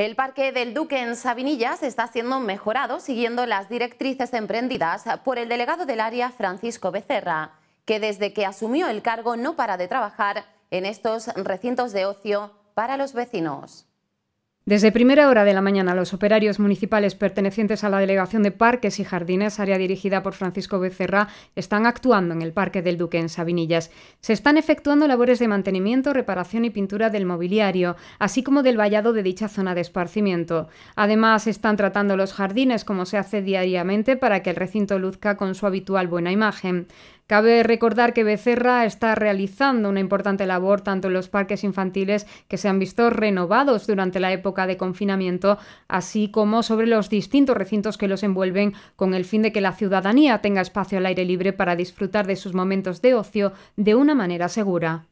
El Parque del Duque en Sabinillas está siendo mejorado siguiendo las directrices emprendidas por el delegado del área Francisco Becerra, que desde que asumió el cargo no para de trabajar en estos recintos de ocio para los vecinos. Desde primera hora de la mañana, los operarios municipales pertenecientes a la Delegación de Parques y Jardines, área dirigida por Francisco Becerra, están actuando en el Parque del Duque en Sabinillas. Se están efectuando labores de mantenimiento, reparación y pintura del mobiliario, así como del vallado de dicha zona de esparcimiento. Además, están tratando los jardines como se hace diariamente para que el recinto luzca con su habitual buena imagen. Cabe recordar que Becerra está realizando una importante labor tanto en los parques infantiles que se han visto renovados durante la época de confinamiento, así como sobre los distintos recintos que los envuelven con el fin de que la ciudadanía tenga espacio al aire libre para disfrutar de sus momentos de ocio de una manera segura.